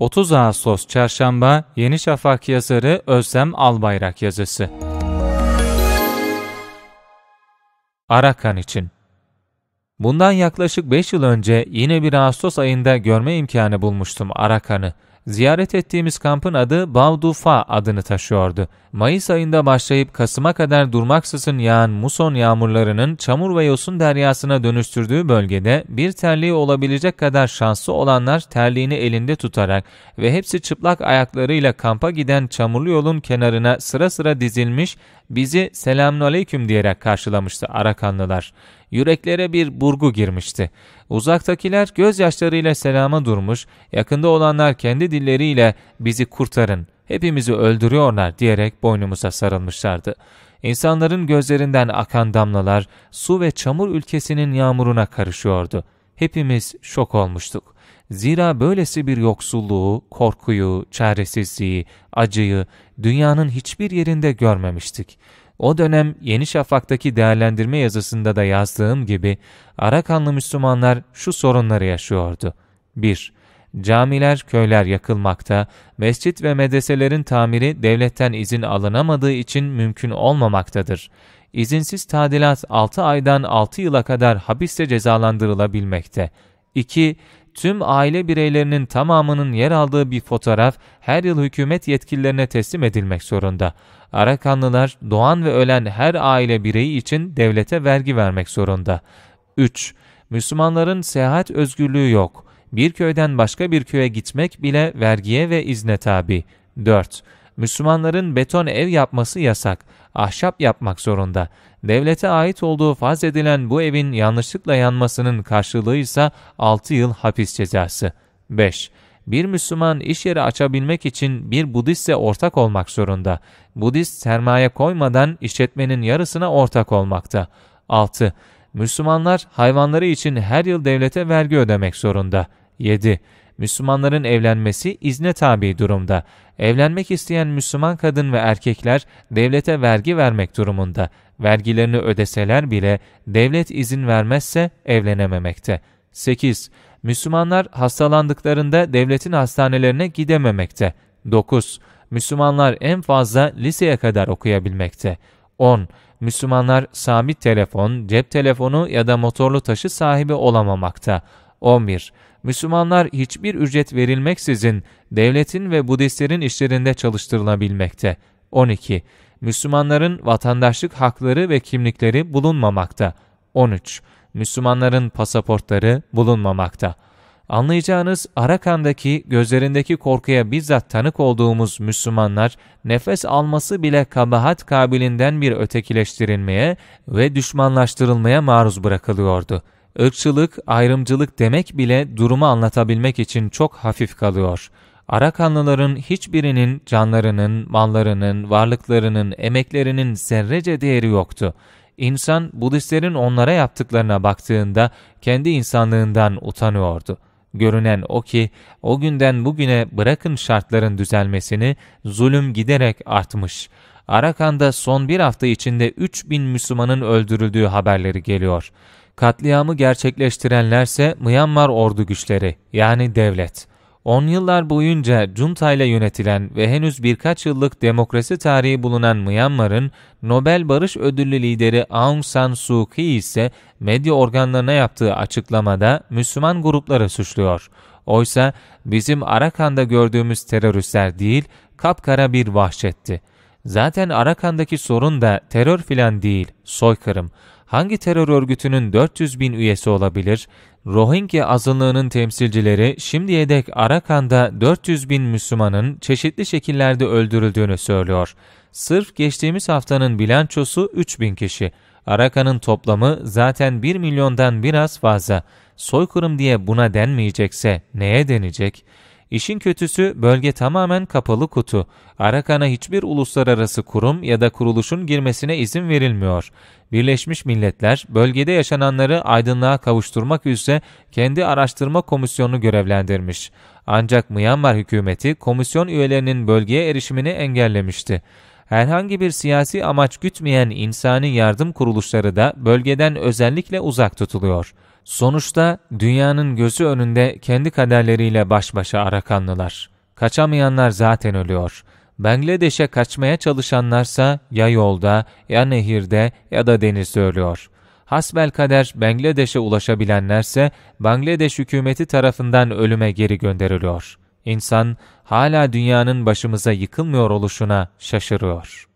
30 Ağustos Çarşamba Yeni Şafak yazarı Özlem Albayrak yazısı. Arakan için Bundan yaklaşık 5 yıl önce yine bir Ağustos ayında görme imkanı bulmuştum Arakan'ı. Ziyaret ettiğimiz kampın adı Bavdufa adını taşıyordu. Mayıs ayında başlayıp Kasım'a kadar durmaksızın yağan muson yağmurlarının çamur ve yosun deryasına dönüştürdüğü bölgede bir terliği olabilecek kadar şanslı olanlar terliğini elinde tutarak ve hepsi çıplak ayaklarıyla kampa giden çamurlu yolun kenarına sıra sıra dizilmiş bizi selamünaleyküm diyerek karşılamıştı Arakanlılar yüreklere bir burgu girmişti. Uzaktakiler gözyaşlarıyla selama durmuş, yakında olanlar kendi dilleriyle bizi kurtarın, hepimizi öldürüyorlar diyerek boynumuza sarılmışlardı. İnsanların gözlerinden akan damlalar su ve çamur ülkesinin yağmuruna karışıyordu. Hepimiz şok olmuştuk. Zira böylesi bir yoksulluğu, korkuyu, çaresizliği, acıyı dünyanın hiçbir yerinde görmemiştik. O dönem Yeni Şafak'taki değerlendirme yazısında da yazdığım gibi Arakanlı Müslümanlar şu sorunları yaşıyordu. 1. Camiler, köyler yakılmakta, mescit ve medreselerin tamiri devletten izin alınamadığı için mümkün olmamaktadır. İzinsiz tadilat 6 aydan 6 yıla kadar hapiste cezalandırılabilmekte. 2 tüm aile bireylerinin tamamının yer aldığı bir fotoğraf her yıl hükümet yetkililerine teslim edilmek zorunda. Arakanlılar doğan ve ölen her aile bireyi için devlete vergi vermek zorunda. 3. Müslümanların seyahat özgürlüğü yok. Bir köyden başka bir köye gitmek bile vergiye ve izne tabi. 4. Müslümanların beton ev yapması yasak, ahşap yapmak zorunda. Devlete ait olduğu farz edilen bu evin yanlışlıkla yanmasının karşılığı ise 6 yıl hapis cezası. 5 bir Müslüman iş yeri açabilmek için bir Budistse ortak olmak zorunda. Budist sermaye koymadan işletmenin yarısına ortak olmakta. 6. Müslümanlar hayvanları için her yıl devlete vergi ödemek zorunda. 7. Müslümanların evlenmesi izne tabi durumda. Evlenmek isteyen Müslüman kadın ve erkekler devlete vergi vermek durumunda. Vergilerini ödeseler bile devlet izin vermezse evlenememekte. 8. Müslümanlar hastalandıklarında devletin hastanelerine gidememekte. 9. Müslümanlar en fazla liseye kadar okuyabilmekte. 10. Müslümanlar sabit telefon, cep telefonu ya da motorlu taşı sahibi olamamakta. 11. Müslümanlar hiçbir ücret verilmeksizin devletin ve Budistlerin işlerinde çalıştırılabilmekte. 12. Müslümanların vatandaşlık hakları ve kimlikleri bulunmamakta. 13. Müslümanların pasaportları bulunmamakta. Anlayacağınız Arakan'daki gözlerindeki korkuya bizzat tanık olduğumuz Müslümanlar nefes alması bile kabahat kabilinden bir ötekileştirilmeye ve düşmanlaştırılmaya maruz bırakılıyordu.'' ırkçılık, ayrımcılık demek bile durumu anlatabilmek için çok hafif kalıyor. Arakanlıların hiçbirinin canlarının, mallarının, varlıklarının, emeklerinin zerrece değeri yoktu. İnsan Budistlerin onlara yaptıklarına baktığında kendi insanlığından utanıyordu. Görünen o ki o günden bugüne bırakın şartların düzelmesini zulüm giderek artmış. Arakan'da son bir hafta içinde 3000 Müslümanın öldürüldüğü haberleri geliyor. Katliamı gerçekleştirenlerse Myanmar ordu güçleri yani devlet. 10 yıllar boyunca junta ile yönetilen ve henüz birkaç yıllık demokrasi tarihi bulunan Myanmar'ın Nobel Barış Ödüllü lideri Aung San Suu Kyi ise medya organlarına yaptığı açıklamada Müslüman grupları suçluyor. Oysa bizim Arakan'da gördüğümüz teröristler değil, kapkara bir vahşetti.'' Zaten Arakan'daki sorun da terör filan değil, soykırım. Hangi terör örgütünün 400 bin üyesi olabilir? Rohingya azınlığının temsilcileri şimdiye dek Arakan'da 400 bin Müslümanın çeşitli şekillerde öldürüldüğünü söylüyor. Sırf geçtiğimiz haftanın bilançosu 3 bin kişi. Arakan'ın toplamı zaten 1 milyondan biraz fazla. Soykırım diye buna denmeyecekse neye denecek?'' İşin kötüsü bölge tamamen kapalı kutu. Arakan'a hiçbir uluslararası kurum ya da kuruluşun girmesine izin verilmiyor. Birleşmiş Milletler bölgede yaşananları aydınlığa kavuşturmak üzere kendi araştırma komisyonunu görevlendirmiş. Ancak Myanmar hükümeti komisyon üyelerinin bölgeye erişimini engellemişti. Herhangi bir siyasi amaç gütmeyen insani yardım kuruluşları da bölgeden özellikle uzak tutuluyor.'' Sonuçta dünyanın gözü önünde kendi kaderleriyle baş başa Arakanlılar. Kaçamayanlar zaten ölüyor. Bangladeş'e kaçmaya çalışanlarsa ya yolda, ya nehirde ya da denizde ölüyor. Hasbel kader Bangladeş'e ulaşabilenlerse Bangladeş hükümeti tarafından ölüme geri gönderiliyor. İnsan hala dünyanın başımıza yıkılmıyor oluşuna şaşırıyor.''